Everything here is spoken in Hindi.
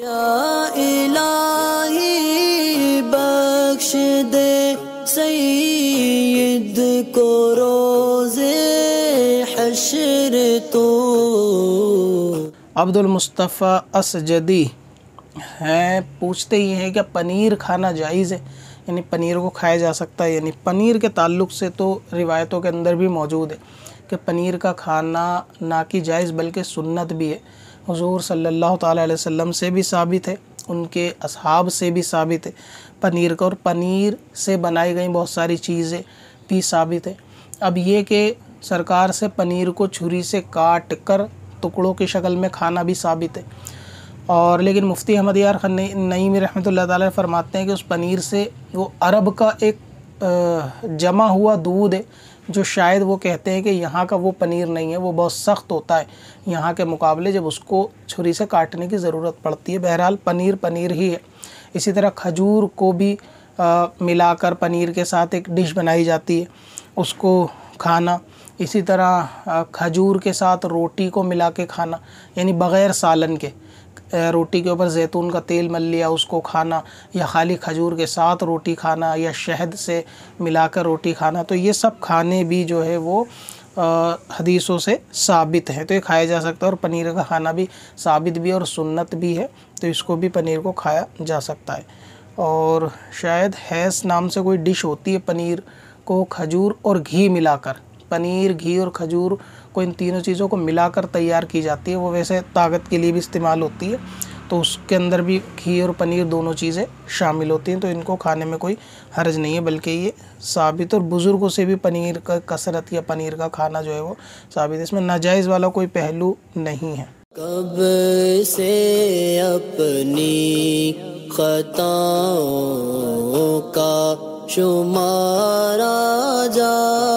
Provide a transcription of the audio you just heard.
तो अब्दुल मुस्तफ़ा असजदी हैं पूछते ही हैं क्या पनीर खाना जायज़ है यानी पनीर को खाया जा सकता है यानी पनीर के ताल्लुक से तो रिवायतों के अंदर भी मौजूद है कि पनीर का खाना ना कि जायज़ बल्कि सुन्नत भी है हजूर सल्लल्लाहु अलैहि वसल्लम से भी साबित है उनके असहाब से भी साबित है पनीर का और पनीर से बनाई गई बहुत सारी चीज़ें भी साबित है अब ये कि सरकार से पनीर को छुरी से काट कर टुकड़ों की शक्ल में खाना भी साबित है और लेकिन मुफ्ती अहमद यार नईमी रहमत ला फरमाते हैं कि उस पनीर से वो अरब का एक जमा हुआ दूध है जो शायद वो कहते हैं कि यहाँ का वो पनीर नहीं है वो बहुत सख्त होता है यहाँ के मुकाबले जब उसको छुरी से काटने की ज़रूरत पड़ती है बहरहाल पनीर पनीर ही है इसी तरह खजूर को भी मिलाकर पनीर के साथ एक डिश बनाई जाती है उसको खाना इसी तरह खजूर के साथ रोटी को मिला के खाना यानी बग़ैर सालन के रोटी के ऊपर जैतून का तेल मल लिया उसको खाना या खाली खजूर के साथ रोटी खाना या शहद से मिलाकर रोटी खाना तो ये सब खाने भी जो है वो आ, हदीसों से साबित है तो ये खाया जा सकता है और पनीर का खाना भी साबित भी और सुन्नत भी है तो इसको भी पनीर को खाया जा सकता है और शायद हैस नाम से कोई डिश होती है पनीर को खजूर और घी मिलाकर पनीर घी और खजूर आपको इन तीनों चीज़ों को मिलाकर तैयार की जाती है वो वैसे ताकत के लिए भी इस्तेमाल होती है तो उसके अंदर भी घी और पनीर दोनों चीज़ें शामिल होती हैं तो इनको खाने में कोई हर्ज नहीं है बल्कि ये साबित और बुज़ुर्गों से भी पनीर का कसरत या पनीर का खाना जो है वो साबित इसमें नाजायज़ वाला कोई पहलू नहीं है कब से अपनी खताओं का शुमारा जा